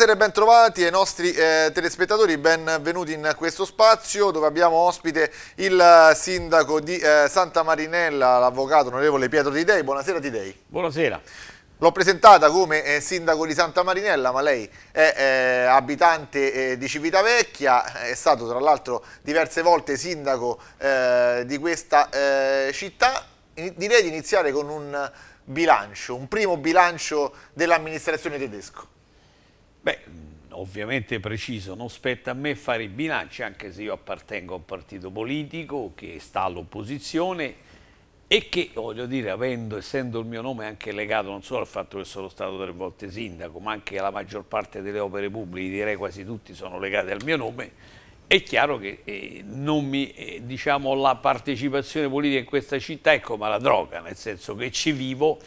Buonasera e bentrovati ai nostri eh, telespettatori, benvenuti in questo spazio dove abbiamo ospite il eh, sindaco di eh, Santa Marinella, l'avvocato onorevole Pietro Tidei. Buonasera Tidei. Buonasera. L'ho presentata come eh, sindaco di Santa Marinella, ma lei è eh, abitante eh, di Civitavecchia, è stato tra l'altro diverse volte sindaco eh, di questa eh, città. In, direi di iniziare con un bilancio, un primo bilancio dell'amministrazione tedesco. Beh, ovviamente preciso, non spetta a me fare i bilanci, anche se io appartengo a un partito politico che sta all'opposizione e che, voglio dire, avendo, essendo il mio nome anche legato non solo al fatto che sono stato tre volte sindaco, ma anche alla maggior parte delle opere pubbliche, direi quasi tutti, sono legate al mio nome, è chiaro che eh, mi, eh, diciamo, la partecipazione politica in questa città è come la droga, nel senso che ci vivo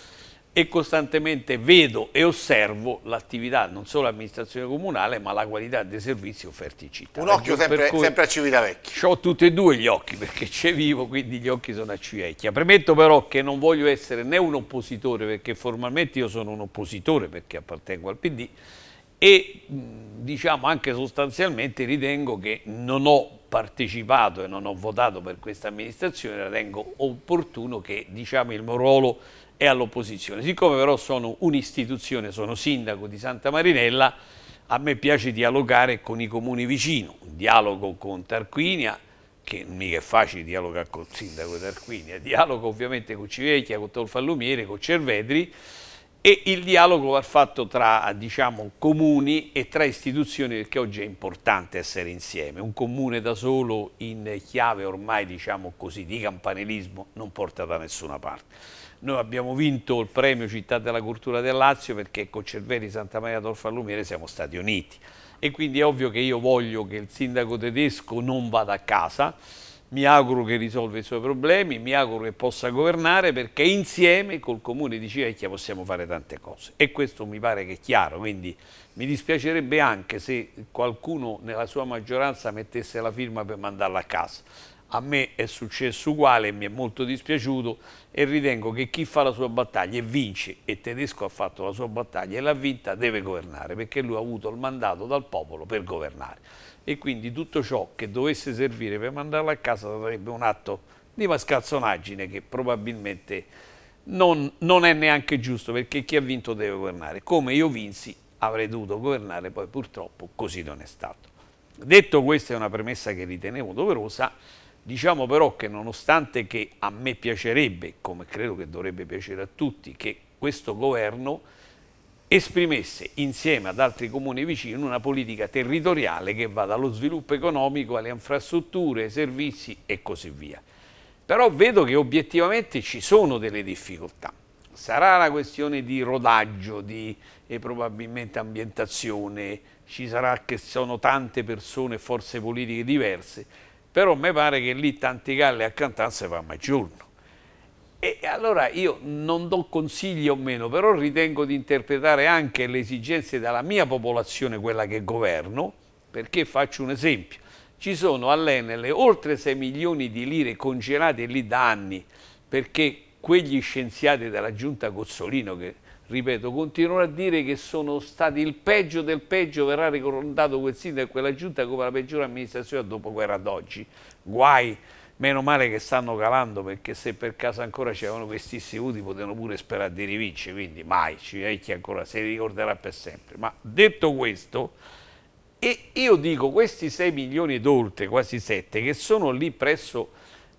e costantemente vedo e osservo l'attività non solo l'amministrazione comunale ma la qualità dei servizi offerti in città. Un occhio ecco, sempre, sempre, a Civitavecchia. Ho tutti e due gli occhi perché c'è vivo quindi gli occhi sono a Civitavecchia. Premetto però che non voglio essere né un oppositore perché formalmente io sono un oppositore perché appartengo al PD e diciamo anche sostanzialmente ritengo che non ho partecipato e non ho votato per questa amministrazione, ritengo opportuno che diciamo, il mio ruolo e all'opposizione. Siccome però sono un'istituzione, sono sindaco di Santa Marinella, a me piace dialogare con i comuni vicino, dialogo con Tarquinia, che mica è facile dialogare con il sindaco Tarquinia, dialogo ovviamente con Civecchia, con Tolfallumiere, con Cervedri e il dialogo va fatto tra diciamo, comuni e tra istituzioni perché oggi è importante essere insieme. Un comune da solo in chiave ormai diciamo così, di campanilismo non porta da nessuna parte. Noi abbiamo vinto il premio Città della Cultura del Lazio perché con Cerveri Santa Maria Torfa Lumiere siamo stati uniti. E quindi è ovvio che io voglio che il sindaco tedesco non vada a casa, mi auguro che risolva i suoi problemi, mi auguro che possa governare perché insieme col comune di Civecchia possiamo fare tante cose e questo mi pare che è chiaro, quindi mi dispiacerebbe anche se qualcuno nella sua maggioranza mettesse la firma per mandarla a casa. A me è successo uguale, mi è molto dispiaciuto e ritengo che chi fa la sua battaglia e vince, e Tedesco ha fatto la sua battaglia e l'ha vinta, deve governare, perché lui ha avuto il mandato dal popolo per governare. E quindi tutto ciò che dovesse servire per mandarlo a casa sarebbe un atto di mascalzonaggine che probabilmente non, non è neanche giusto, perché chi ha vinto deve governare. Come io vinsi avrei dovuto governare, poi purtroppo così non è stato. Detto questa è una premessa che ritenevo doverosa, Diciamo però che nonostante che a me piacerebbe, come credo che dovrebbe piacere a tutti, che questo governo esprimesse insieme ad altri comuni vicini una politica territoriale che va dallo sviluppo economico alle infrastrutture, ai servizi e così via. Però vedo che obiettivamente ci sono delle difficoltà. Sarà una questione di rodaggio, di e probabilmente ambientazione, ci sarà che sono tante persone e forze politiche diverse, però mi pare che lì tanti galli a cantare si fa maggiorno. E allora io non do consigli o meno, però ritengo di interpretare anche le esigenze della mia popolazione, quella che governo, perché faccio un esempio. Ci sono all'Enel oltre 6 milioni di lire congelate lì da anni, perché quegli scienziati della giunta Cozzolino che ripeto, continuerò a dire che sono stati il peggio del peggio, verrà ricordato quel sindaco e quella giunta come la peggiore amministrazione dopo guerra d'oggi. Guai! Meno male che stanno calando perché se per caso ancora c'erano questi istituti potevano pure sperare di rivincere, quindi mai, ci vecchi ancora, se li ricorderà per sempre. Ma detto questo, e io dico questi 6 milioni ed oltre, quasi 7, che sono lì presso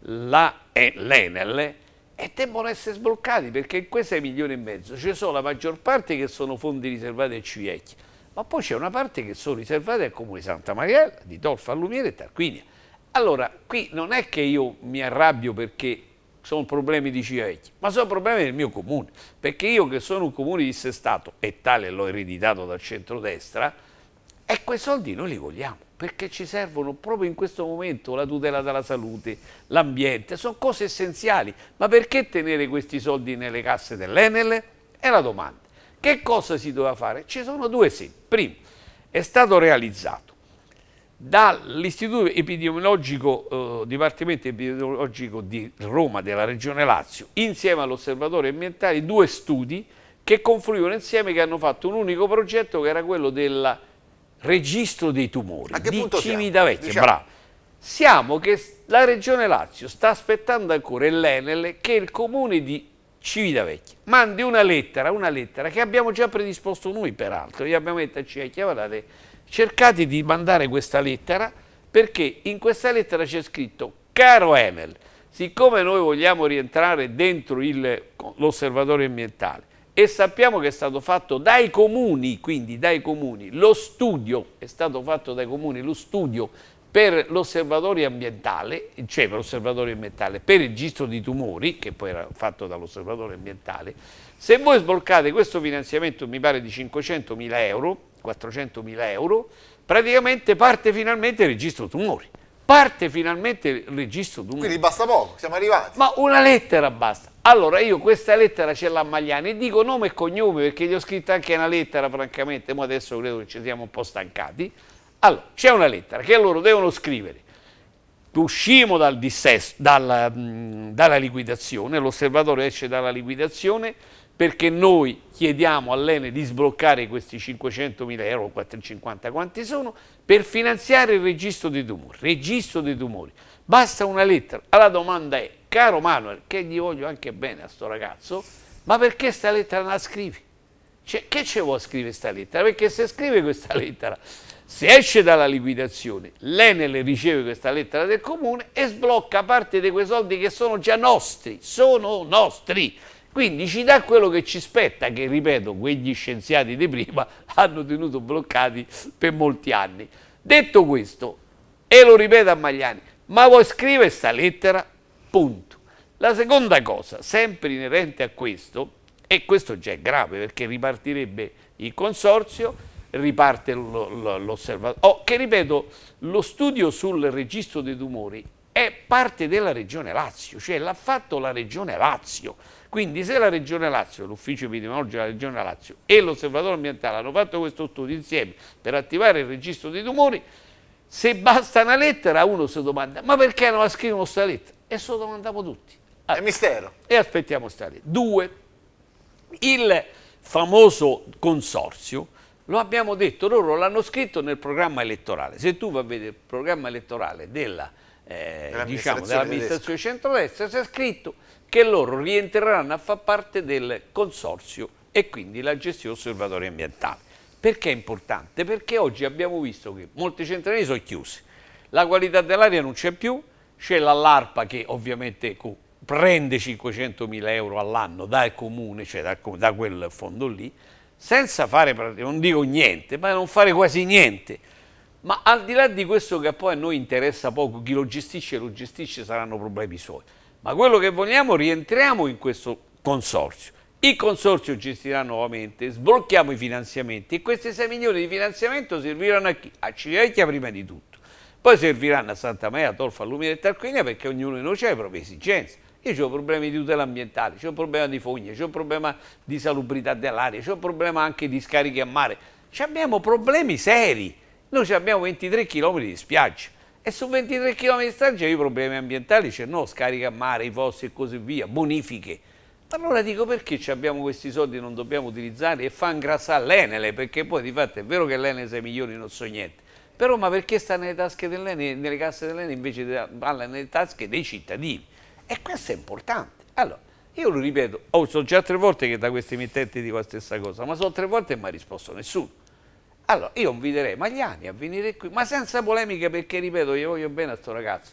eh, l'ENEL, e devono essere sbloccati perché in quei 6 milioni e mezzo ci sono la maggior parte che sono fondi riservati ai CIEC, ma poi c'è una parte che sono riservate al Comune di Santa Maria, di Dolfa Allumiere e Tarquinia. Allora, qui non è che io mi arrabbio perché sono problemi di CIEC, ma sono problemi del mio comune, perché io che sono un comune di dissestato, e tale l'ho ereditato dal centrodestra, e ecco, quei soldi noi li vogliamo perché ci servono proprio in questo momento la tutela della salute, l'ambiente, sono cose essenziali. Ma perché tenere questi soldi nelle casse dell'Enel? È la domanda. Che cosa si doveva fare? Ci sono due esempi. Primo, è stato realizzato dall'Istituto Epidemiologico, eh, Dipartimento Epidemiologico di Roma, della Regione Lazio, insieme all'Osservatorio Ambientale, due studi che confluivano insieme che hanno fatto un unico progetto che era quello della registro dei tumori di Civitavecchia, diciamo. bravo. Siamo che la Regione Lazio sta aspettando ancora l'Enel che il comune di Civitavecchia mandi una lettera, una lettera che abbiamo già predisposto noi peraltro, gli abbiamo detto a Civitavecchia, cioè, guardate, cercate di mandare questa lettera perché in questa lettera c'è scritto caro Enel, siccome noi vogliamo rientrare dentro l'osservatorio ambientale, e sappiamo che è stato fatto dai comuni, quindi dai comuni, lo studio, è stato fatto dai comuni lo studio per l'osservatorio ambientale, cioè per l'osservatorio ambientale, per il registro di tumori, che poi era fatto dall'osservatorio ambientale, se voi sbloccate questo finanziamento, mi pare di 500.000 euro, 400.000 euro, praticamente parte finalmente il registro tumori. Parte finalmente il registro tumori. Quindi basta poco, siamo arrivati. Ma una lettera basta. Allora io questa lettera ce l'ha Magliani dico nome e cognome perché gli ho scritto anche una lettera francamente, ma adesso credo che ci siamo un po' stancati. Allora, c'è una lettera che loro devono scrivere. Usciamo dal dissesto, dalla, mm, dalla liquidazione, l'osservatore esce dalla liquidazione perché noi chiediamo all'ENE di sbloccare questi 500.000 euro, 450 quanti sono, per finanziare il registro dei tumori. Registro dei tumori. Basta una lettera. La domanda è, caro Manuel, che gli voglio anche bene a sto ragazzo, ma perché sta lettera non la scrivi? Cioè, che ce vuole scrivere questa lettera? Perché se scrive questa lettera, se esce dalla liquidazione, l'Enel riceve questa lettera del comune e sblocca parte di quei soldi che sono già nostri, sono nostri. Quindi ci dà quello che ci spetta, che ripeto, quegli scienziati di prima hanno tenuto bloccati per molti anni. Detto questo, e lo ripeto a Magliani, ma vuoi scrivere questa lettera? Punto. La seconda cosa, sempre inerente a questo, e questo già è grave perché ripartirebbe il consorzio, riparte l'osservatorio. Oh, che ripeto, lo studio sul registro dei tumori è parte della Regione Lazio, cioè l'ha fatto la Regione Lazio. Quindi se la Regione Lazio, l'ufficio epidemiologico della Regione Lazio e l'osservatorio ambientale hanno fatto questo studio insieme per attivare il registro dei tumori, se basta una lettera uno si domanda ma perché non la scrivono questa lettera? E se lo domandiamo tutti. Ah. È mistero. E aspettiamo stare. Due, il famoso consorzio, lo abbiamo detto, loro l'hanno scritto nel programma elettorale. Se tu vai a vedere il programma elettorale della, eh, dell'amministrazione, diciamo, dell'amministrazione centrodestra, c'è scritto che loro rientreranno a far parte del consorzio e quindi la gestione osservatorio ambientale. Perché è importante? Perché oggi abbiamo visto che molti centrali sono chiusi, la qualità dell'aria non c'è più, c'è l'ARPA che ovviamente prende 500 mila euro all'anno dal comune, cioè da, da, quel fondo lì, senza fare, non dico niente, ma non fare quasi niente. Ma al di là di questo che poi a noi interessa poco, chi lo gestisce lo gestisce saranno problemi suoi. Ma quello che vogliamo, rientriamo in questo consorzio. Il consorzio gestirà nuovamente, sblocchiamo i finanziamenti e questi 6 milioni di finanziamento serviranno a chi? A Civicchia prima di tutto. Poi serviranno a Santa Maria, a Tolfa, a Lumina e Tarquinia perché ognuno di noi ha le proprie esigenze. Io ho problemi di tutela ambientale, ho un problema di fogne, ho un problema di salubrità dell'aria, ho un problema anche di scarichi a mare. C abbiamo problemi seri. Noi abbiamo 23 km di spiaggia e su 23 km di spiaggia i problemi ambientali c'è, no, scarica a mare, i fossi e così via, bonifiche. Allora dico perché abbiamo questi soldi e non dobbiamo utilizzarli e fa ingrassare l'Enele, perché poi di fatto è vero che l'Enele 6 milioni non so niente, però ma perché sta nelle tasche dell'Enele, nelle casse dell'Enele invece di nelle tasche dei cittadini? E questo è importante. Allora, io lo ripeto, oh, sono già tre volte che da questi emittenti dico la stessa cosa, ma sono tre volte e mi ha risposto nessuno. Allora, io inviterei Magliani a venire qui, ma senza polemiche perché, ripeto, io voglio bene a sto ragazzo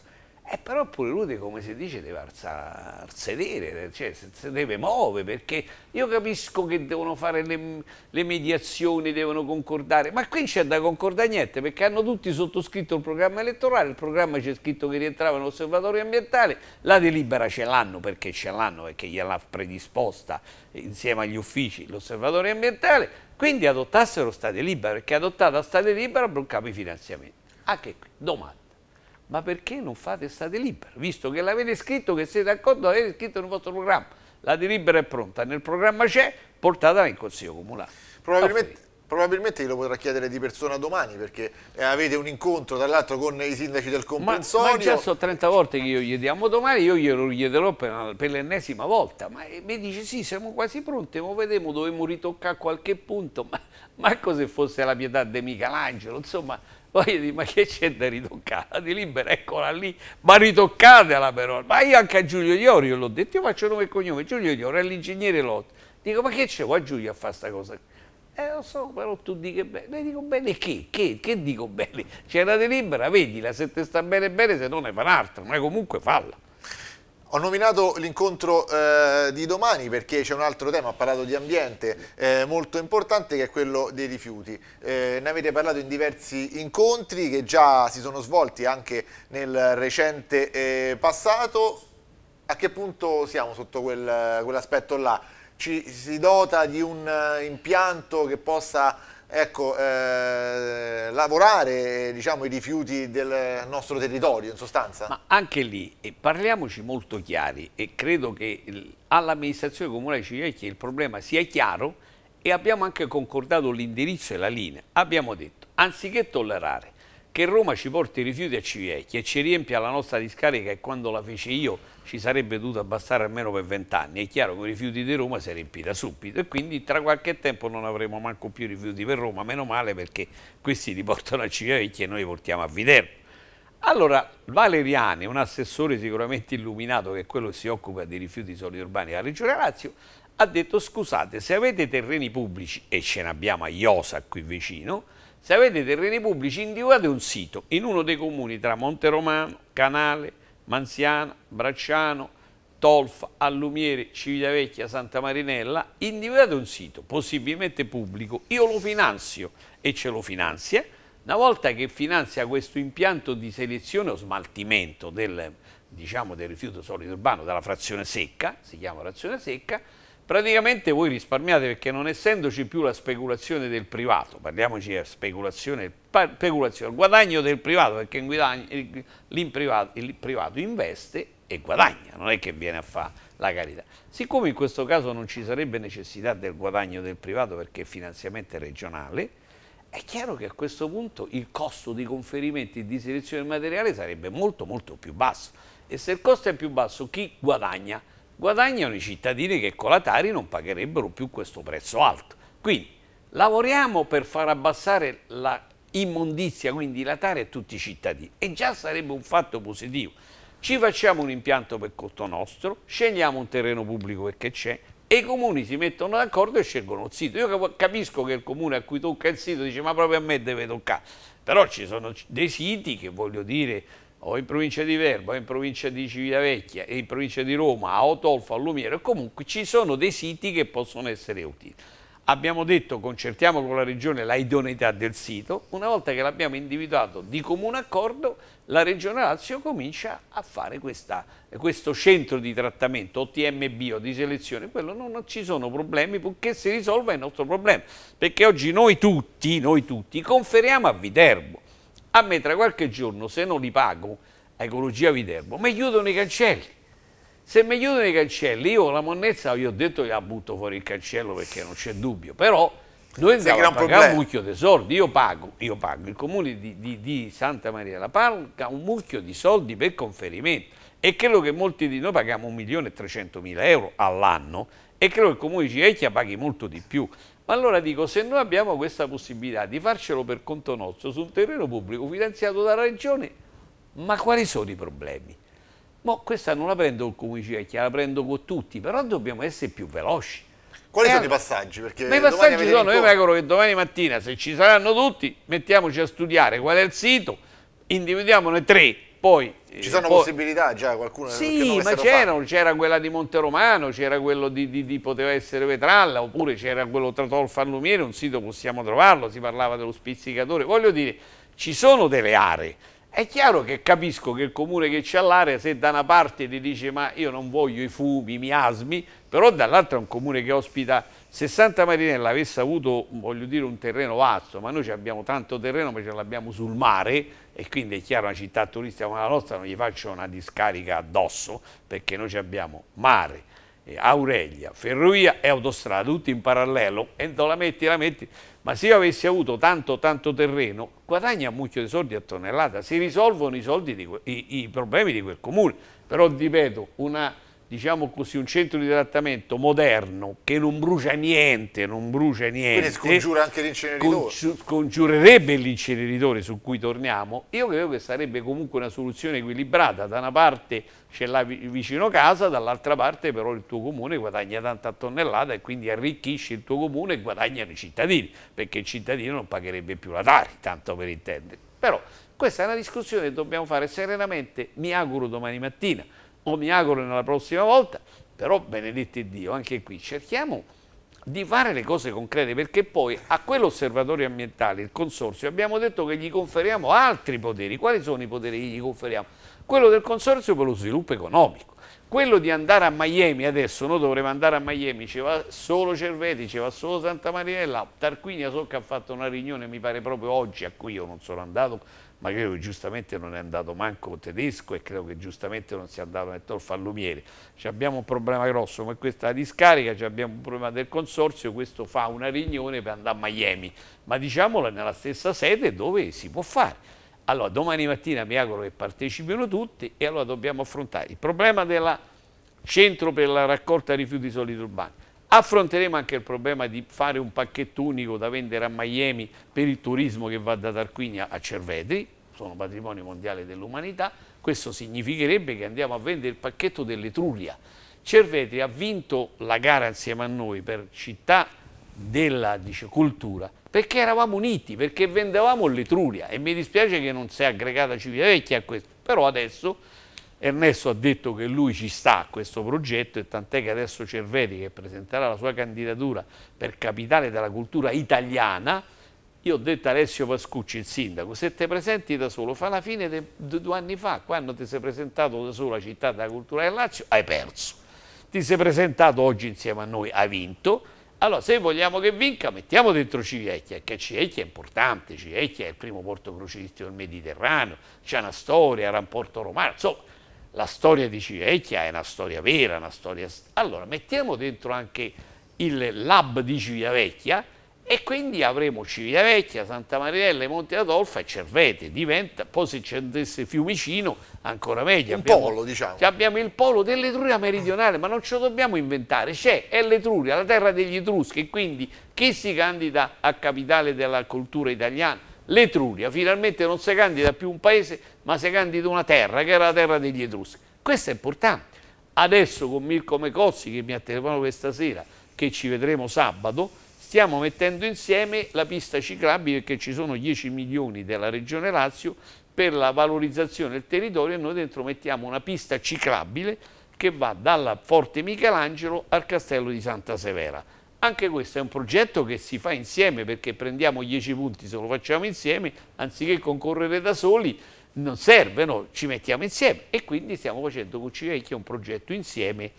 eh, però pure lui, come si dice, deve alzare, al sedere, cioè si deve muovere, perché io capisco che devono fare le, le mediazioni, devono concordare, ma qui non c'è da concordare niente, perché hanno tutti sottoscritto il programma elettorale, il programma c'è scritto che rientrava in osservatorio ambientale, la delibera ce l'hanno perché ce l'hanno, perché gliel'ha predisposta insieme agli uffici l'osservatorio ambientale, quindi adottassero sta delibera, perché adottata sta delibera bloccava i finanziamenti. Anche qui, domani ma perché non fate questa delibera? Visto che l'avete scritto, che siete d'accordo, l'avete scritto nel vostro programma, la delibera è pronta, nel programma c'è, portatela in consiglio comunale. Probabilmente probabilmente glielo potrà chiedere di persona domani perché eh, avete un incontro tra l'altro con i sindaci del comprensorio ma, ma già so 30 volte che io gli diamo domani io glielo chiederò per, per l'ennesima volta ma eh, mi dice sì siamo quasi pronti ma vedremo dovremmo ritoccare qualche punto ma, ma se fosse la pietà di Michelangelo insomma poi dico, ma che c'è da ritoccare? Di libera, eccola lì, ma ritoccatela però. Ma io anche a Giulio Diori l'ho detto, io faccio nome e cognome, Giulio Diori è l'ingegnere Lotto. Dico, ma che c'è qua Giulio a fare questa cosa? Eh lo so, però tu dici che bene. Le dico bene che? Che, che dico bene? C'è la delibera, vedila, se te sta bene bene, se no ne fa un'altra, ma comunque falla. Ho nominato l'incontro eh, di domani perché c'è un altro tema, ha parlato di ambiente, eh, molto importante che è quello dei rifiuti. Eh, ne avete parlato in diversi incontri che già si sono svolti anche nel recente eh, passato. A che punto siamo sotto quel, quell'aspetto là? Ci si dota di un eh, impianto che possa ecco, eh, lavorare diciamo, i rifiuti del nostro territorio in sostanza? Ma anche lì, parliamoci molto chiari e credo che all'amministrazione comunale Civicchia il problema sia chiaro e abbiamo anche concordato l'indirizzo e la linea. Abbiamo detto, anziché tollerare che Roma ci porti i rifiuti a Civecchi e ci riempia la nostra discarica e quando la feci io ci sarebbe dovuto abbassare almeno per vent'anni. È chiaro che i rifiuti di Roma si è riempita subito e quindi tra qualche tempo non avremo manco più rifiuti per Roma, meno male perché questi li portano a Civecchi e noi li portiamo a Viterbo. Allora, Valeriani, un assessore sicuramente illuminato che è quello che si occupa dei rifiuti solidi urbani della Regione Lazio, ha detto scusate, se avete terreni pubblici, e ce n'abbiamo a Iosa qui vicino, se avete terreni pubblici individuate un sito in uno dei comuni tra Monte Romano, Canale, Manziana, Bracciano, Tolfa, Allumiere, Civitavecchia, Santa Marinella, individuate un sito, possibilmente pubblico, io lo finanzio e ce lo finanzia, una volta che finanzia questo impianto di selezione o smaltimento del, diciamo, del rifiuto solido urbano dalla frazione secca, si chiama frazione secca, praticamente voi risparmiate perché non essendoci più la speculazione del privato, parliamoci di speculazione, speculazione, il guadagno del privato, perché privato, il privato investe e guadagna, non è che viene a fare la carità. Siccome in questo caso non ci sarebbe necessità del guadagno del privato perché è finanziamento regionale, è chiaro che a questo punto il costo di conferimenti e di selezione del materiale sarebbe molto molto più basso. E se il costo è più basso, chi guadagna? guadagnano i cittadini che con la Tari non pagherebbero più questo prezzo alto. Quindi lavoriamo per far abbassare la immondizia, quindi la Tari a tutti i cittadini e già sarebbe un fatto positivo. Ci facciamo un impianto per conto nostro, scegliamo un terreno pubblico perché c'è, e i comuni si mettono d'accordo e scelgono il sito. Io capisco che il comune a cui tocca il sito dice ma proprio a me deve toccare, però ci sono dei siti che voglio dire o in provincia di Verbo, o in provincia di Civitavecchia, e in provincia di Roma, a Otolfo, a Lumiero, comunque ci sono dei siti che possono essere utili. Abbiamo detto, concertiamo con la Regione la idoneità del sito, una volta che l'abbiamo individuato di comune accordo, la Regione Lazio comincia a fare questa, questo centro di trattamento, OTMB o di selezione, quello non, non ci sono problemi, purché si risolva il nostro problema, perché oggi noi tutti, noi tutti conferiamo a Viterbo, a me tra qualche giorno, se non li pago, Ecologia Viterbo, mi chiudono i cancelli. Se mi chiudono i cancelli, io la monnezza, vi ho detto che la butto fuori il cancello perché non c'è dubbio, però noi andiamo a pagare un mucchio di soldi, io pago, io pago. il comune di, di, di Santa Maria la Palca un mucchio di soldi per conferimento e credo che molti di noi paghiamo 1.300.000 euro all'anno e credo che il comune di Civecchia paghi molto di più. Ma allora dico, se noi abbiamo questa possibilità di farcelo per conto nostro su un terreno pubblico finanziato dalla Regione, ma quali sono i problemi? Ma questa non la prendo con Comicecchia, la prendo con tutti, però dobbiamo essere più veloci. Quali e eh, sono i passaggi? Perché ma i passaggi sono, io mi auguro che domani mattina, se ci saranno tutti, mettiamoci a studiare qual è il sito, individuiamone tre poi, Ci eh, sono poi... possibilità già qualcuno sì, ma c'erano, c'era quella di Monteromano, c'era quello di, di, di, poteva essere Vetralla, oppure c'era quello tra Tolfa Lumiere, un sito possiamo trovarlo, si parlava dello spizzicatore, voglio dire, ci sono delle aree. È chiaro che capisco che il comune che c'è all'area, se da una parte ti dice ma io non voglio i fumi, i miasmi, però dall'altra è un comune che ospita se Santa Marinella avesse avuto dire, un terreno vasto, ma noi abbiamo tanto terreno ma ce l'abbiamo sul mare e quindi è chiaro una città turistica come la nostra non gli faccio una discarica addosso perché noi abbiamo mare, eh, Aurelia, ferrovia e autostrada, tutti in parallelo e la metti, la metti, ma se io avessi avuto tanto tanto terreno guadagna un mucchio di soldi a tonnellata, si risolvono i, soldi di, i, i problemi di quel comune, però ripeto una diciamo così, un centro di trattamento moderno che non brucia niente, non brucia niente. Quindi scongiura anche l'inceneritore. Scongiurerebbe l'inceneritore su cui torniamo. Io credo che sarebbe comunque una soluzione equilibrata. Da una parte ce l'hai vicino casa, dall'altra parte però il tuo comune guadagna tanta tonnellata e quindi arricchisce il tuo comune e guadagnano i cittadini, perché il cittadino non pagherebbe più la Tari, tanto per intendere. Però questa è una discussione che dobbiamo fare serenamente, mi auguro domani mattina o oh, mi auguro nella prossima volta, però benedetti Dio, anche qui cerchiamo di fare le cose concrete perché poi a quell'osservatorio ambientale, il consorzio, abbiamo detto che gli conferiamo altri poteri. Quali sono i poteri che gli conferiamo? Quello del consorzio per lo sviluppo economico, quello di andare a Miami adesso, noi dovremmo andare a Miami, ci va solo Cerveti, ci va solo Santa Marinella, Tarquinia so che ha fatto una riunione, mi pare proprio oggi, a cui io non sono andato, ma credo che giustamente non è andato manco tedesco e credo che giustamente non sia andato nel né Tolfallumieri. Abbiamo un problema grosso come questa la discarica, abbiamo un problema del consorzio, questo fa una riunione per andare a Miami, ma diciamolo nella stessa sede dove si può fare. Allora domani mattina mi auguro che partecipino tutti e allora dobbiamo affrontare il problema del centro per la raccolta rifiuti solidi urbani, Affronteremo anche il problema di fare un pacchetto unico da vendere a Miami per il turismo che va da Tarquini a Cervetri, sono patrimonio mondiale dell'umanità, questo significherebbe che andiamo a vendere il pacchetto dell'Etruria. Cervetri ha vinto la gara insieme a noi per città della dice, cultura perché eravamo uniti, perché vendevamo l'Etruria e mi dispiace che non sia aggregata Civitavecchia a questo, però adesso Ernesto ha detto che lui ci sta a questo progetto e tant'è che adesso Cervetti che presenterà la sua candidatura per capitale della cultura italiana, io ho detto a Alessio Pascucci, il sindaco, se ti presenti da solo, fa la fine di due anni fa, quando ti sei presentato da solo a Città della Cultura del Lazio, hai perso. Ti sei presentato oggi insieme a noi, hai vinto. Allora, se vogliamo che vinca, mettiamo dentro Civecchia, che Civecchia è importante, Civecchia è il primo porto crocieristico del Mediterraneo, c'è una storia, era un porto romano, insomma, la storia di Civecchia è una storia vera, una storia... Allora mettiamo dentro anche il lab di Civitavecchia e quindi avremo Civitavecchia, Santa Mariella, Monte Adolfo e Cervete. Diventa, poi se ci andesse Fiumicino ancora meglio. Un abbiamo, polo diciamo. Abbiamo il polo dell'Etruria meridionale, ma non ce lo dobbiamo inventare. C'è, è l'Etruria, la terra degli Etruschi, quindi chi si candida a capitale della cultura italiana? l'Etruria finalmente non si candida più un paese ma si candida una terra che era la terra degli Etruschi questo è importante adesso con Mirko Mecozzi che mi ha telefonato questa sera che ci vedremo sabato stiamo mettendo insieme la pista ciclabile perché ci sono 10 milioni della regione Lazio per la valorizzazione del territorio e noi dentro mettiamo una pista ciclabile che va dalla Forte Michelangelo al Castello di Santa Severa anche questo è un progetto che si fa insieme perché prendiamo 10 punti se lo facciamo insieme, anziché concorrere da soli, non serve, no? ci mettiamo insieme e quindi stiamo facendo con Civecchia un progetto insieme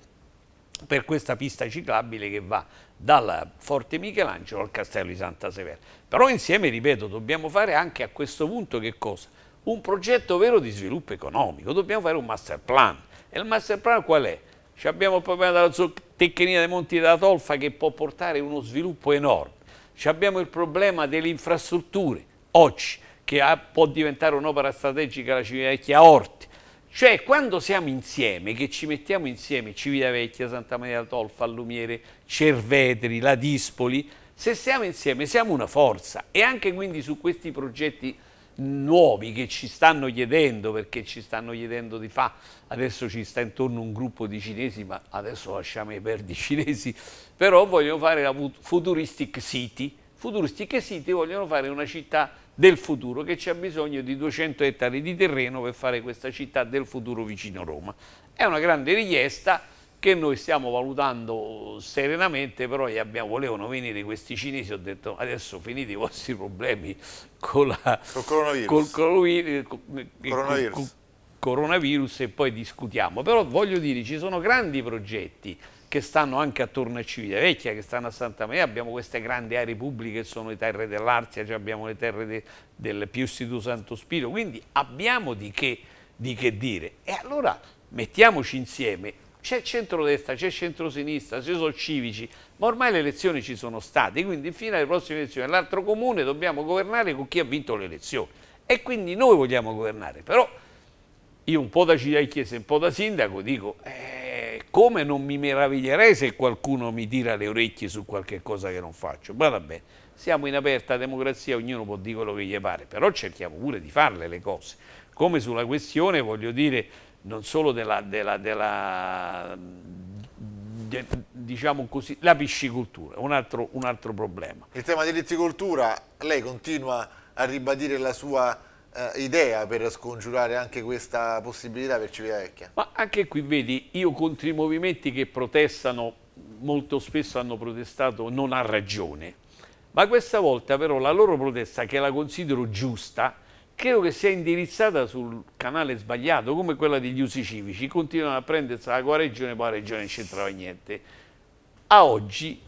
per questa pista ciclabile che va dal Forte Michelangelo al Castello di Santa Severa. Però insieme, ripeto, dobbiamo fare anche a questo punto che cosa? Un progetto vero di sviluppo economico, dobbiamo fare un master plan. E il master plan qual è? Ci abbiamo il problema della zootecnia dei Monti della Tolfa che può portare uno sviluppo enorme. Ci abbiamo il problema delle infrastrutture, oggi, che ha, può diventare un'opera strategica la Civitavecchia Orti. Cioè, quando siamo insieme, che ci mettiamo insieme, Civitavecchia, Santa Maria della Tolfa, Allumiere, Cervetri, Ladispoli, se siamo insieme siamo una forza e anche quindi su questi progetti nuovi che ci stanno chiedendo, perché ci stanno chiedendo di fare, adesso ci sta intorno un gruppo di cinesi, ma adesso lasciamo i verdi cinesi, però vogliono fare la Futuristic City, Futuristic City vogliono fare una città del futuro che c'è bisogno di 200 ettari di terreno per fare questa città del futuro vicino a Roma. È una grande richiesta, che noi stiamo valutando serenamente, però abbiamo, volevano venire questi cinesi, ho detto adesso finite i vostri problemi con la, col coronavirus. Col eh, eh, coronavirus. coronavirus. Col, coronavirus e poi discutiamo. Però voglio dire, ci sono grandi progetti che stanno anche attorno a Civitavecchia, che stanno a Santa Maria, abbiamo queste grandi aree pubbliche che sono le terre dell'Arzia, cioè abbiamo le terre de, del Piustituto Santo Spiro, quindi abbiamo di che, di che dire. E allora mettiamoci insieme, c'è centrodestra, c'è centrosinistra, ci sono civici, ma ormai le elezioni ci sono state, quindi fino alle prossime elezioni all'altro comune dobbiamo governare con chi ha vinto le elezioni e quindi noi vogliamo governare, però io un po' da città chiesa e un po' da sindaco dico eh, come non mi meraviglierei se qualcuno mi tira le orecchie su qualche cosa che non faccio, ma va bene, siamo in aperta democrazia, ognuno può dire quello che gli pare, però cerchiamo pure di farle le cose, come sulla questione voglio dire non solo della, della, della de, diciamo così, la piscicoltura, un altro, un altro problema. Il tema dell'itticoltura, lei continua a ribadire la sua eh, idea per scongiurare anche questa possibilità per Civitavecchia? Ma anche qui vedi, io contro i movimenti che protestano, molto spesso hanno protestato non a ragione, ma questa volta però la loro protesta, che la considero giusta, credo che sia indirizzata sul canale sbagliato, come quella degli usi civici, continuano a prendersela qua a regione, poi la regione non c'entrava niente. A oggi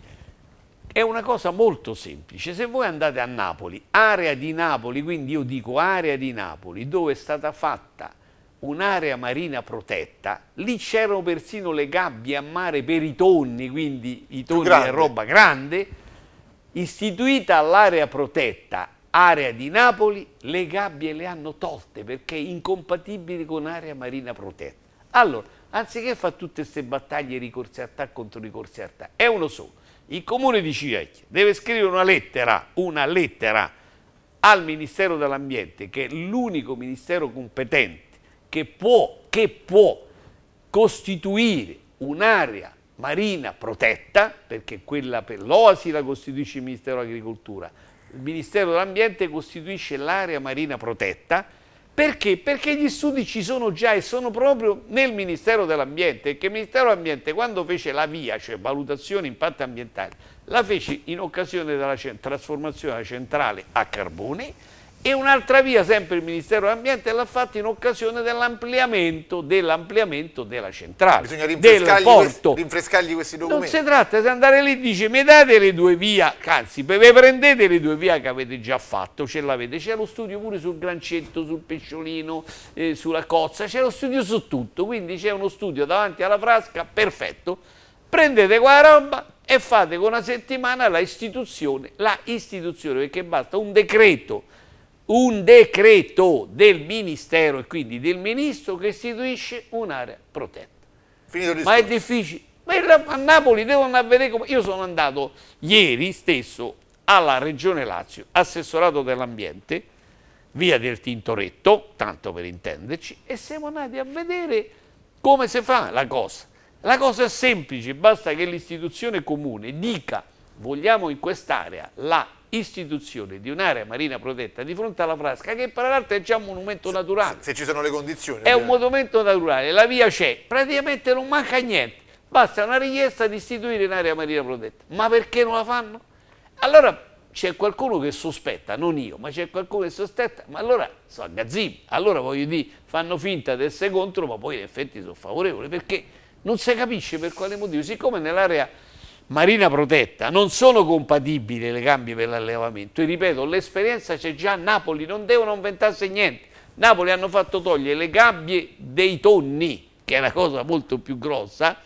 è una cosa molto semplice, se voi andate a Napoli, area di Napoli, quindi io dico area di Napoli, dove è stata fatta un'area marina protetta, lì c'erano persino le gabbie a mare per i tonni, quindi i tonni è roba grande, istituita l'area protetta area di Napoli le gabbie le hanno tolte perché è incompatibile con area marina protetta. Allora, anziché fare tutte queste battaglie ricorsi a TAC contro ricorsi a TAC, è uno solo. Il comune di Civecchia deve scrivere una lettera, una lettera al Ministero dell'Ambiente, che è l'unico ministero competente che può, che può costituire un'area marina protetta, perché quella per l'Oasi la costituisce il Ministero dell'Agricoltura, il Ministero dell'Ambiente costituisce l'area marina protetta perché? Perché gli studi ci sono già e sono proprio nel Ministero dell'Ambiente, perché il Ministero dell'Ambiente quando fece la VIA, cioè valutazione impatto ambientale, la fece in occasione della trasformazione della centrale a carbone e un'altra via, sempre il Ministero dell'Ambiente, l'ha fatta in occasione dell'ampliamento dell della centrale, Bisogna rinfrescargli, porto. Questi, rinfrescargli questi documenti. Non si tratta di andare lì e dice mi date le due vie, anzi prendete le due vie che avete già fatto, ce l'avete, c'è lo studio pure sul grancetto, sul pesciolino, eh, sulla cozza, c'è lo studio su tutto, quindi c'è uno studio davanti alla frasca, perfetto, prendete quella roba, e fate con una settimana la istituzione, la istituzione perché basta un decreto un decreto del Ministero e quindi del Ministro che istituisce un'area protetta. Ma è difficile. Ma a Napoli devo andare a vedere come... Io sono andato ieri stesso alla Regione Lazio, assessorato dell'ambiente, via del Tintoretto, tanto per intenderci, e siamo andati a vedere come si fa la cosa. La cosa è semplice, basta che l'istituzione comune dica vogliamo in quest'area la istituzione di un'area marina protetta di fronte alla Frasca, che per l'altro è già un monumento naturale. Se, ci sono le condizioni. È un monumento naturale, la via c'è, praticamente non manca niente. Basta una richiesta di istituire un'area marina protetta. Ma perché non la fanno? Allora c'è qualcuno che sospetta, non io, ma c'è qualcuno che sospetta, ma allora sono gazzini, allora voglio dire, fanno finta di essere contro, ma poi in effetti sono favorevoli, perché non si capisce per quale motivo, siccome nell'area marina protetta, non sono compatibili le gambe per l'allevamento. E ripeto, l'esperienza c'è già a Napoli, non devono inventarsi niente. Napoli hanno fatto togliere le gabbie dei tonni, che è una cosa molto più grossa,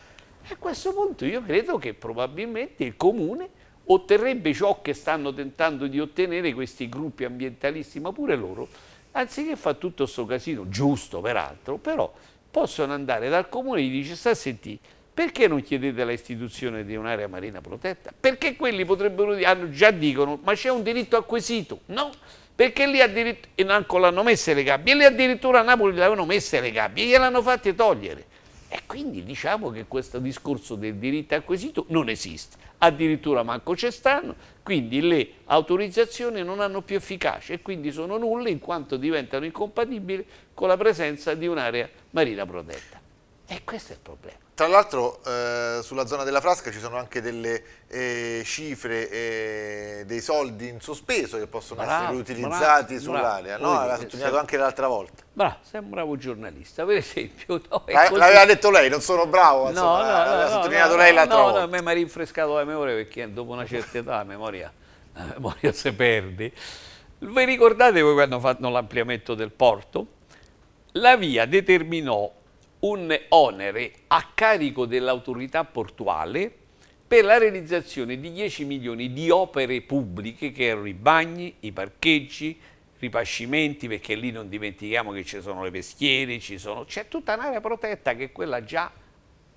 a questo punto io credo che probabilmente il comune otterrebbe ciò che stanno tentando di ottenere questi gruppi ambientalisti, ma pure loro, anziché fare tutto questo casino, giusto peraltro, però possono andare dal comune e gli dice sta sentì, perché non chiedete l'istituzione di un'area marina protetta? Perché quelli potrebbero dire, già dicono, ma c'è un diritto acquisito. No, perché lì addirittura, e non l'hanno messe le gabbie, e lì addirittura a Napoli le avevano messe le gabbie, gliel'hanno fatte togliere. E quindi diciamo che questo discorso del diritto acquisito non esiste, addirittura manco c'è stanno, quindi le autorizzazioni non hanno più efficacia e quindi sono nulle in quanto diventano incompatibili con la presenza di un'area marina protetta. E questo è il problema. Tra l'altro eh, sulla zona della frasca ci sono anche delle eh, cifre, eh, dei soldi in sospeso che possono bravo, essere utilizzati sull'area, no? L'aveva sottolineato anche l'altra volta. Bravo, sei un bravo giornalista, per esempio. No, L'aveva detto lei, non sono bravo, insomma, no, no, l'aveva no, sottolineato lei l'altra volta. No, no, a me mi ha rinfrescato la memoria perché dopo una certa età la memoria, la memoria si perde. Vi ricordate voi quando hanno fatto l'ampliamento del porto? La via determinò un onere a carico dell'autorità portuale per la realizzazione di 10 milioni di opere pubbliche che erano i bagni, i parcheggi, ripascimenti, perché lì non dimentichiamo che ci sono le peschiere, c'è tutta un'area protetta che è quella già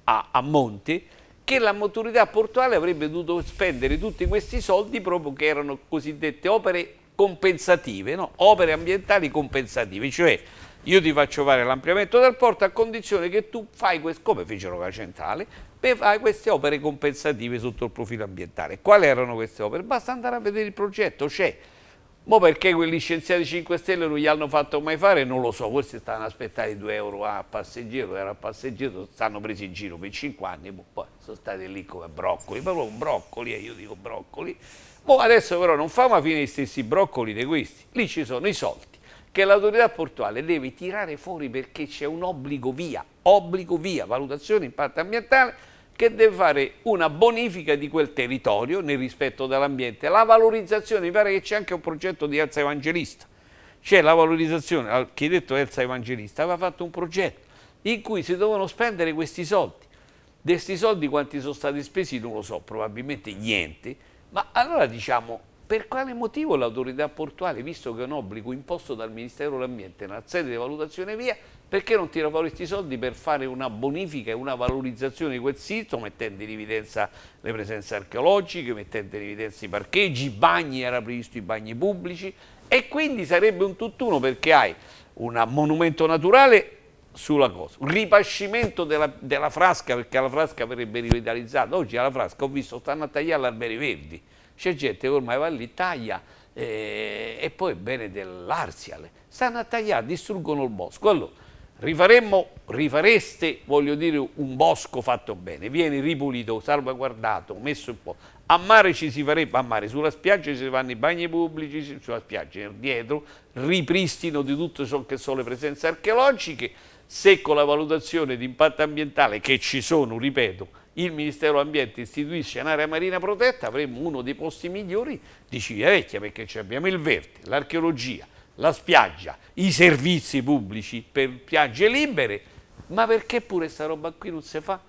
a, a monte, che la motorità portuale avrebbe dovuto spendere tutti questi soldi proprio che erano cosiddette opere compensative, no? opere ambientali compensative, cioè io ti faccio fare l'ampliamento del porto a condizione che tu fai questo, come fecero la centrale, per fare queste opere compensative sotto il profilo ambientale. Quali erano queste opere? Basta andare a vedere il progetto, c'è. Ma perché quegli scienziati 5 Stelle non gli hanno fatto mai fare? Non lo so, forse stanno aspettando i 2 euro a passeggero, era passeggero, stanno presi in giro per 5 anni, boh, poi sono stati lì come broccoli, proprio un broccoli, eh, io dico broccoli. Boh, adesso però non famo a fine gli stessi broccoli di questi, lì ci sono i soldi che l'autorità portuale deve tirare fuori perché c'è un obbligo via, obbligo via, valutazione impatto ambientale, che deve fare una bonifica di quel territorio nel rispetto dell'ambiente. La valorizzazione, mi pare che c'è anche un progetto di Elsa Evangelista, c'è la valorizzazione, l'architetto Elsa Evangelista aveva fatto un progetto in cui si dovevano spendere questi soldi. Di questi soldi quanti sono stati spesi non lo so, probabilmente niente, ma allora diciamo per quale motivo l'autorità portuale, visto che è un obbligo imposto dal Ministero dell'Ambiente nella sede di valutazione via, perché non tira fuori questi soldi per fare una bonifica e una valorizzazione di quel sito, mettendo in evidenza le presenze archeologiche, mettendo in evidenza i parcheggi, i bagni, era previsto i bagni pubblici, e quindi sarebbe un tutt'uno perché hai un monumento naturale sulla cosa, un ripascimento della, della frasca perché la frasca verrebbe rivitalizzata oggi alla frasca ho visto stanno a tagliare gli alberi verdi c'è gente che ormai va lì, taglia eh, e poi bene dell'arsiale. Stanno a tagliare, distruggono il bosco. Allora, rifaremmo, rifareste, voglio dire, un bosco fatto bene. Viene ripulito, salvaguardato, messo un po'. A mare ci si farebbe, a mare, sulla spiaggia ci si fanno i bagni pubblici, sulla spiaggia dietro, ripristino di tutto ciò che sono le presenze archeologiche se con la valutazione di impatto ambientale che ci sono, ripeto, il Ministero dell'Ambiente istituisce un'area marina protetta, avremmo uno dei posti migliori di Civitavecchia perché abbiamo il verde, l'archeologia, la spiaggia, i servizi pubblici per piagge libere, ma perché pure questa roba qui non si fa?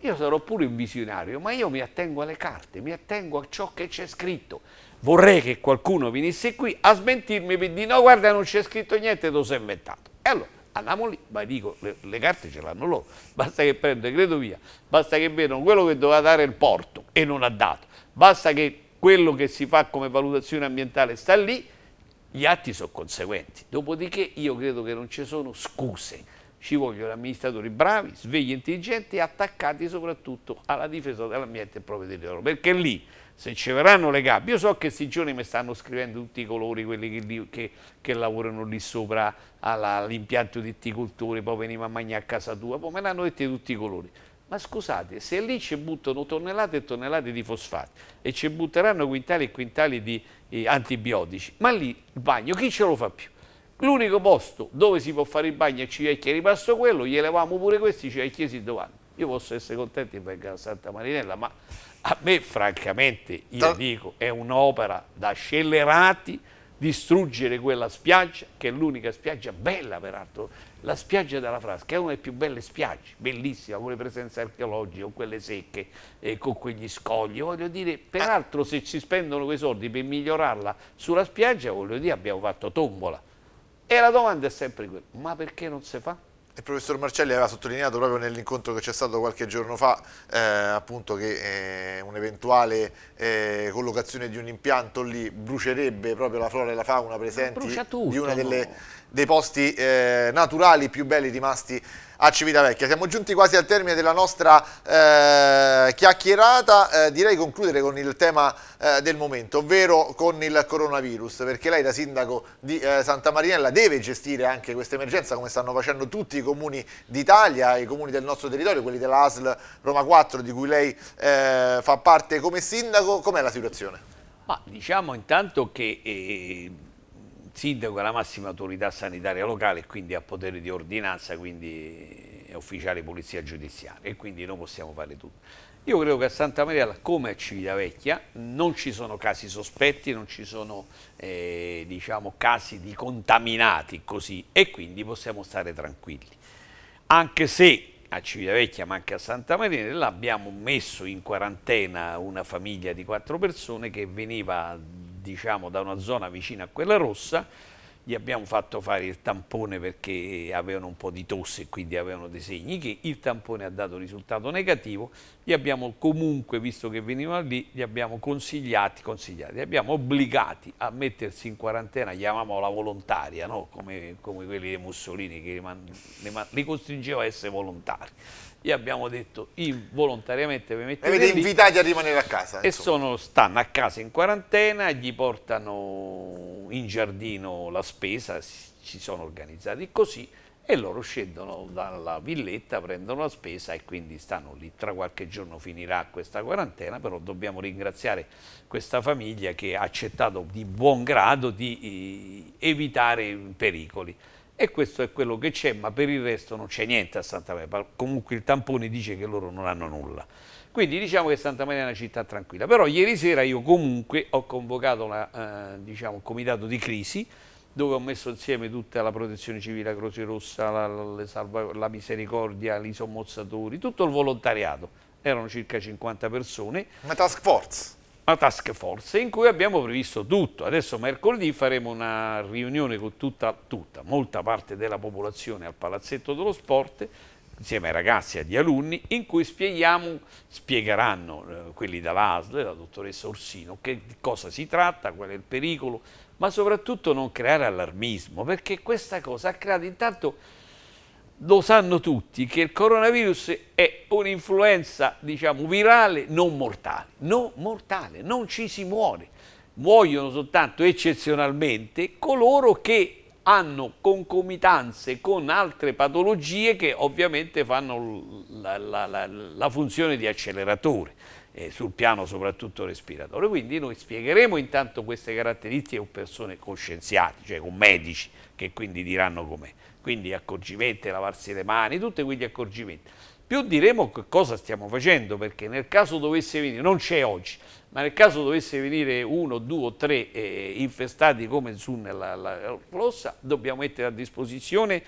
Io sarò pure un visionario, ma io mi attengo alle carte, mi attengo a ciò che c'è scritto. Vorrei che qualcuno venisse qui a smentirmi per dire no, guarda, non c'è scritto niente, te lo sei inventato. E allora, andiamo lì, ma dico, le, le carte ce l'hanno loro, basta che prenda il decreto via, basta che vedono quello che doveva dare il porto e non ha dato, basta che quello che si fa come valutazione ambientale sta lì, gli atti sono conseguenti, dopodiché io credo che non ci sono scuse, ci vogliono amministratori bravi, svegli intelligenti e attaccati soprattutto alla difesa dell'ambiente e proprio del loro. Perché lì, se ci verranno le gabbie, io so che questi giorni mi stanno scrivendo tutti i colori, quelli che, che, che lavorano lì sopra all'impianto di itticoltori, poi veniva a mangiare a casa tua, poi me l'hanno detto tutti i colori. Ma scusate, se lì ci buttano tonnellate e tonnellate di fosfati e ci butteranno quintali e quintali di eh, antibiotici, ma lì il bagno chi ce lo fa più? L'unico posto dove si può fare il bagno e ci è rimasto quello, gli elevamo pure questi, ci è chiesi il domani. Io posso essere contento che venga a Santa Marinella, ma a me francamente, io dico, è un'opera da scellerati distruggere quella spiaggia, che è l'unica spiaggia bella peraltro, la spiaggia della Frasca è una delle più belle spiagge, bellissima, con le presenze archeologiche, con quelle secche, eh, con quegli scogli, voglio dire, peraltro se ci spendono quei soldi per migliorarla sulla spiaggia, voglio dire, abbiamo fatto tombola e la domanda è sempre quella, ma perché non si fa? Il professor Marcelli aveva sottolineato proprio nell'incontro che c'è stato qualche giorno fa eh, appunto che eh, un'eventuale eh, collocazione di un impianto lì brucerebbe proprio la flora e la fauna presenti tutto, di uno delle, dei posti eh, naturali più belli rimasti a Civitavecchia. Siamo giunti quasi al termine della nostra eh, chiacchierata, eh, direi concludere con il tema eh, del momento, ovvero con il coronavirus, perché lei da sindaco di eh, Santa Marinella deve gestire anche questa emergenza come stanno facendo tutti i comuni d'Italia, i comuni del nostro territorio, quelli della ASL Roma 4 di cui lei eh, fa parte come sindaco, com'è la situazione? Ma diciamo intanto che eh, sindaco è la massima autorità sanitaria locale e quindi ha potere di ordinanza, quindi è ufficiale polizia giudiziaria e quindi noi possiamo fare tutto. Io credo che a Santa Maria, come a Civitavecchia, non ci sono casi sospetti, non ci sono eh, diciamo, casi di contaminati così e quindi possiamo stare tranquilli. Anche se a Civitavecchia ma anche a Santa Maria l'abbiamo messo in quarantena una famiglia di quattro persone che veniva diciamo, da una zona vicina a quella rossa, gli abbiamo fatto fare il tampone perché avevano un po' di tosse e quindi avevano dei segni che il tampone ha dato risultato negativo, gli abbiamo comunque, visto che venivano lì, li abbiamo consigliati, consigliati, li abbiamo obbligati a mettersi in quarantena, chiamiamola volontaria, no? come, come, quelli dei Mussolini che li, li costringeva a essere volontari gli abbiamo detto involontariamente vi mettete avete invitati a rimanere a casa e sono, stanno a casa in quarantena gli portano in giardino la spesa ci sono organizzati così e loro scendono dalla villetta, prendono la spesa e quindi stanno lì. Tra qualche giorno finirà questa quarantena, però dobbiamo ringraziare questa famiglia che ha accettato di buon grado di eh, evitare pericoli e questo è quello che c'è, ma per il resto non c'è niente a Santa Maria, comunque il tampone dice che loro non hanno nulla. Quindi diciamo che Santa Maria è una città tranquilla, però ieri sera io comunque ho convocato una, eh, diciamo, un comitato di crisi dove ho messo insieme tutta la protezione civile, la Croce Rossa, la, la, salva, la misericordia, i sommozzatori, tutto il volontariato, erano circa 50 persone. Una task force? una task force in cui abbiamo previsto tutto. Adesso mercoledì faremo una riunione con tutta, tutta molta parte della popolazione al Palazzetto dello Sport insieme ai ragazzi e agli alunni, in cui spieghiamo, spiegheranno eh, quelli dall'ASL, la dottoressa Orsino, che di cosa si tratta, qual è il pericolo, ma soprattutto non creare allarmismo, perché questa cosa ha creato intanto lo sanno tutti che il coronavirus è un'influenza, diciamo, virale non mortale, non mortale, non ci si muore. Muoiono soltanto eccezionalmente coloro che hanno concomitanze con altre patologie che ovviamente fanno la, la, la, la funzione di acceleratore eh, sul piano soprattutto respiratorio. Quindi noi spiegheremo intanto queste caratteristiche con persone coscienziate, cioè con medici che quindi diranno com'è. Quindi accorgimenti, lavarsi le mani, tutti quegli accorgimenti. Più diremo che cosa stiamo facendo, perché nel caso dovesse venire, non c'è oggi, ma nel caso dovesse venire uno, due o tre eh, infestati come su nella rossa, dobbiamo mettere a disposizione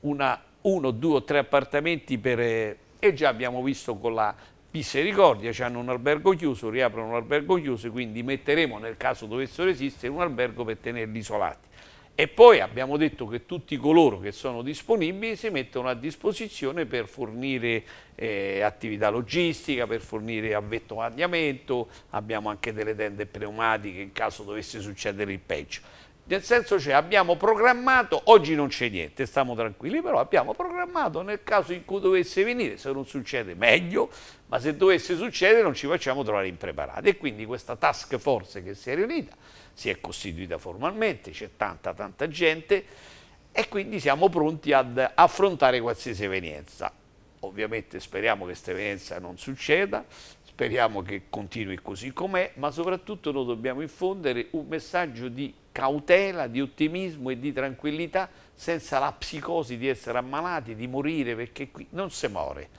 una, uno, due o tre appartamenti per... Eh, e già abbiamo visto con la misericordia, hanno un albergo chiuso, riaprono un albergo chiuso, quindi metteremo nel caso dovessero esistere un albergo per tenerli isolati. E poi abbiamo detto che tutti coloro che sono disponibili si mettono a disposizione per fornire eh, attività logistica, per fornire avvettomagliamento, abbiamo anche delle tende pneumatiche in caso dovesse succedere il peggio. Nel senso cioè abbiamo programmato, oggi non c'è niente, stiamo tranquilli, però abbiamo programmato nel caso in cui dovesse venire, se non succede meglio, ma se dovesse succedere non ci facciamo trovare impreparati. E quindi questa task force che si è riunita si è costituita formalmente, c'è tanta tanta gente e quindi siamo pronti ad affrontare qualsiasi evenienza. Ovviamente speriamo che questa evenienza non succeda, speriamo che continui così com'è, ma soprattutto noi dobbiamo infondere un messaggio di cautela, di ottimismo e di tranquillità senza la psicosi di essere ammalati, di morire, perché qui non si muore.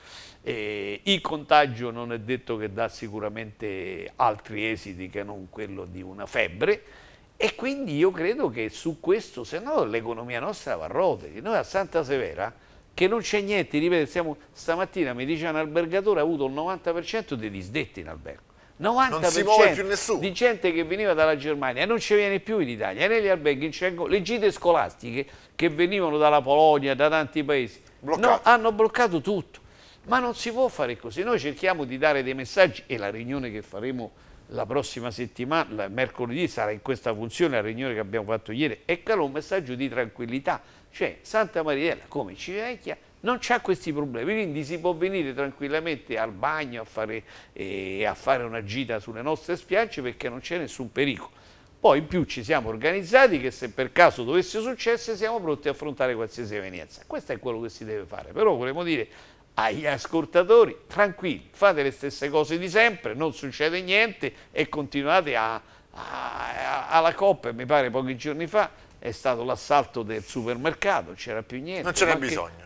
Eh, il contagio non è detto che dà sicuramente altri esiti che non quello di una febbre e quindi io credo che su questo, se no l'economia nostra va a rotoli. Noi a Santa Severa che non c'è niente, ripeto, siamo, stamattina mi dice un albergatore ha avuto il 90% dei disdetti in albergo. 90% di gente che veniva dalla Germania e non ci viene più in Italia, negli alberghi c'è le gite scolastiche che venivano dalla Polonia, da tanti paesi, no, hanno bloccato tutto. Ma non si può fare così, noi cerchiamo di dare dei messaggi e la riunione che faremo la prossima settimana, mercoledì sarà in questa funzione, la riunione che abbiamo fatto ieri, è quello un messaggio di tranquillità cioè Santa Marinella come Civecchia non ha questi problemi, quindi si può venire tranquillamente al bagno a fare, eh, a fare una gita sulle nostre spiagge perché non c'è nessun pericolo. Poi in più ci siamo organizzati che se per caso dovesse successo siamo pronti a affrontare qualsiasi evenienza. Questo è quello che si deve fare, però volevo dire agli ascoltatori tranquilli, fate le stesse cose di sempre, non succede niente e continuate a, a, a alla Coppa, mi pare pochi giorni fa, è stato l'assalto del supermercato, non c'era più niente. Non c'era bisogno.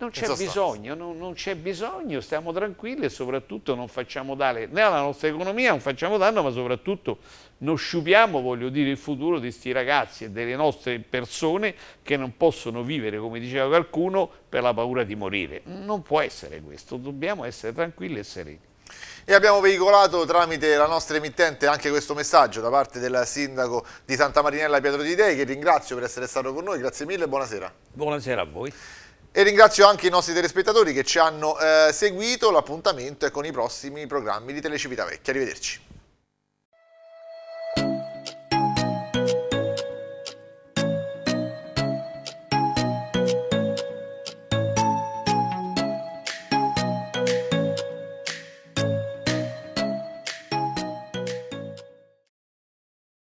Non c'è bisogno, non, non c'è bisogno, stiamo tranquilli e soprattutto non facciamo danno né alla nostra economia, non facciamo danno, ma soprattutto non sciupiamo, voglio dire, il futuro di questi ragazzi e delle nostre persone che non possono vivere, come diceva qualcuno, per la paura di morire. Non può essere questo, dobbiamo essere tranquilli e sereni e abbiamo veicolato tramite la nostra emittente anche questo messaggio da parte del sindaco di Santa Marinella Pietro Di Dei che ringrazio per essere stato con noi, grazie mille e buonasera. Buonasera a voi. E ringrazio anche i nostri telespettatori che ci hanno eh, seguito, l'appuntamento è con i prossimi programmi di Telecivita Vecchia, arrivederci.